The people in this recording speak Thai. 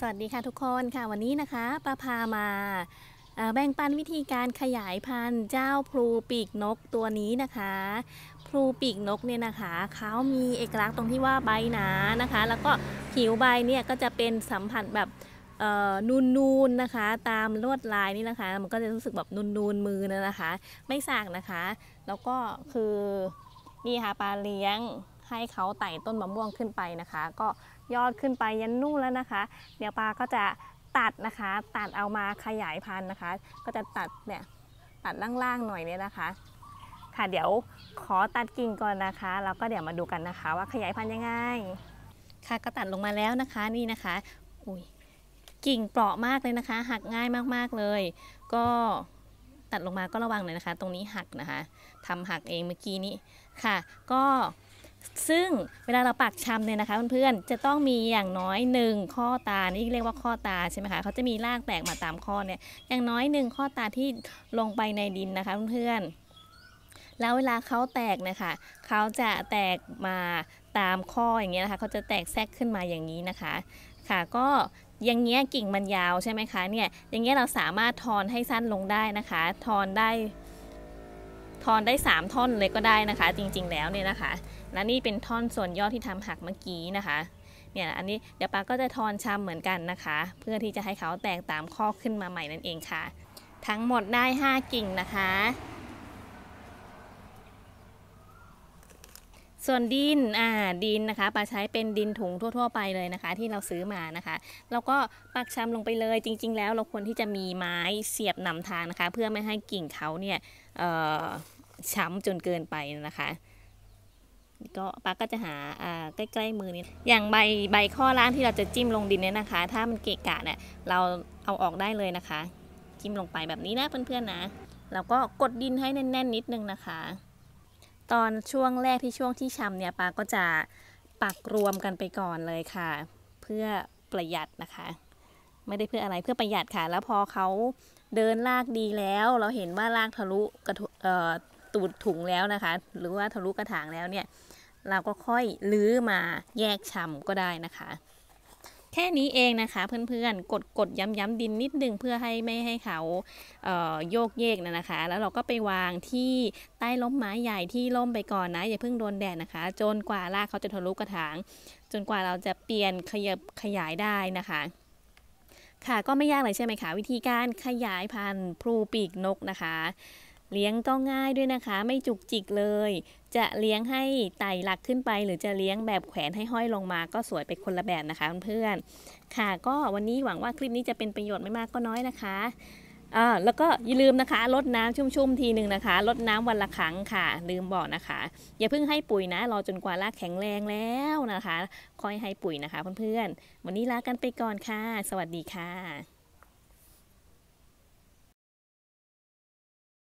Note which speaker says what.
Speaker 1: สวัสดีค่ะทุกคนค่ะวันนี้นะคะป้าพามาแบ่งปันวิธีการขยายพันธุ์เจ้าพลูปีกนกตัวนี้นะคะ พลูปีกนกเนี่ยนะคะเขามีเอกลักษณ์ตรงที่ว่าใบหนานะคะ แล้วก็ผิวใบเนี่ยก็จะเป็นสัมผัสแบบนูนๆนนะคะตามลวดลายนี่นะคะมันก็จะรู้สึกแบบนูนๆมือนะคะ ไม่สากนะคะแล้วก็คือนี่ค่ะปลาเลี้ยงให้เขาไต่ต้นมะม่วงขึ้นไปนะคะ ก็ยอดขึ้นไป ยันนู่นแล้วนะคะ เดี๋ยวปลาก็จะตัดนะคะ ตัดเอามาขยายพันธุ์นะคะ ก็จะตัดเนี่ยตัดล่างๆหน่อยเนี่ยนะคะ ค่ะเดี๋ยวขอตัดกิ่งก่อนนะคะแล้วก็เดี๋ยวมาดูกันนะคะ ว่าขยายพันธุ์ยังไงค่ะก็ตัดลงมาแล้วนะคะ นี่นะคะอุ้ยกิ่งเปราะมากเลยนะคะ หักง่ายมากๆเลย ก็ตัดลงมาก็ระวังหน่อยนะคะ ตรงนี้หักนะคะ ทำหักเองเมื่อกี้นี้ค่ะ ก็ซึ่งเวลาเราปักชำเนี่ยนะคะเพื่อนๆ จะต้องมีอย่างน้อย1ข้อตา นี่เรียกว่าข้อตาใช่ไหมคะเขาจะมีรากแตกมาตามข้อเนี่ย อย่างน้อย1ข้อตาที่ลงไปในดินนะคะเพื่อนๆแล้วเวลาเขาแตกนะคะ เขาจะแตกมาตามข้ออย่างเงี้ยนะคะเขาจะแตกแทรกขึ้นมาอย่างนี้นะคะ ค่ะ ก็อย่างเงี้ยกิ่งมันยาวใช่ไหมคะ เนี่ยอย่างเงี้ยเราสามารถทอนให้สั้นลงได้นะคะ ทอนได้ทอนได้ 3ท่อนเลยก็ได้นะคะ จริง ๆแล้วเนี่ยนะคะและนี่เป็นท่อนส่วนยอดที่ทำหักเมื่อกี้นะคะ เนี่ยอันนี้เดี๋ยวปาก็จะทอนชำเหมือนกันนะคะ เพื่อที่จะให้เขาแตกตามข้อขึ้นมาใหม่นั่นเองค่ะ ทั้งหมดได้ 5 กิ่งนะคะส่วนดินอ่าดินนะคะปลาใช้เป็นดินถุงทั่วๆ ไปเลยนะคะ ที่เราซื้อมานะคะแล้วก็ปักชำลงไปเลยจริงๆ แล้วเราควรที่จะมีไม้เสียบนำทางนะคะ เพื่อไม่ให้กิ่งเขาเนี่ยช้ำจนเกินไปนะคะก็ปักก็จะหาอ่าใกล้ ๆ มือนี้อย่างใบใบข้อล่างที่เราจะจิ้มลงดินเนี่ยนะคะ ถ้ามันเกะกะเนี่ยเราเอาออกได้เลยนะคะจิ้มลงไปแบบนี้นะเพื่อนๆนะแล้วก็กดดินให้แน่นๆนิดนึงนะคะตอนช่วงแรกที่ช่วงที่ชำเนี่ยปาก็จะปักรวมกันไปก่อนเลยค่ะ เพื่อประหยัดนะคะ ไม่ได้เพื่ออะไรเพื่อประหยัดค่ะ แล้วพอเขาเดินลากดีแล้ว เราเห็นว่าลากทะลุกระตูดถุงแล้วนะคะ หรือว่าทะลุกระถางแล้วเนี่ย เราก็ค่อยลื้อมาแยกชำก็ได้นะคะแค่นี้เองนะคะเพื่อนๆกดกดย้ำๆดินนิดนึงเพื่อให้ไม่ให้เขาเโยกเยกนะนะคะ แล้วเราก็ไปวางที่ใต้ล้มไม้ใหญ่ที่ล่มไปก่อนนะอย่าเพิ่งโดนแดดนะคะ จนกว่ารากเขาจะทะลุกระถางจนกว่าเราจะเปลี่ยนขยับขยายได้นะคะ ค่ะก็ไม่ยากเลยใช่ไหมคะวิธีการขยายพันธุ์พลูปีกนกนะคะเลี้ยงก็ง่ายด้วยนะคะ ไม่จุกจิกเลย จะเลี้ยงให้ไต่หลักขึ้นไป หรือจะเลี้ยงแบบแขวนให้ห้อยลงมา ก็สวยไปคนละแบบนะคะเพื่อนๆค่ะ ก็วันนี้หวังว่าคลิปนี้จะเป็นประโยชน์ไม่มากก็น้อยนะคะอ่าแล้วก็อย่าลืมนะคะลดน้ำชุ่มๆทีหนึ่งนะคะลดน้ำวันละครั้งค่ะ ลืมบอกนะคะ อย่าเพิ่งให้ปุ๋ยนะรอจนกว่ารากแข็งแรงแล้วนะคะค่อยให้ปุ๋ยนะคะ เพื่อนๆวันนี้ลากันไปก่อนค่ะ สวัสดีค่ะ